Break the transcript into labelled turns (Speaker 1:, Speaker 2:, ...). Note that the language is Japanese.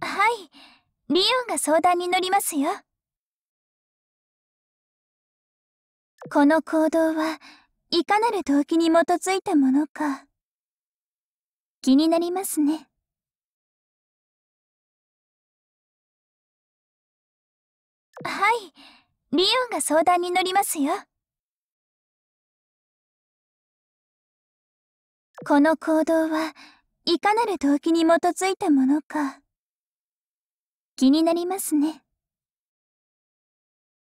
Speaker 1: はいリオンが相談に乗りますよこの行動はいかなる動機に基づいたものか気になりますねはいリオンが相談に乗りますよこの行動はいかなる動機に基づいたものか気になりますね。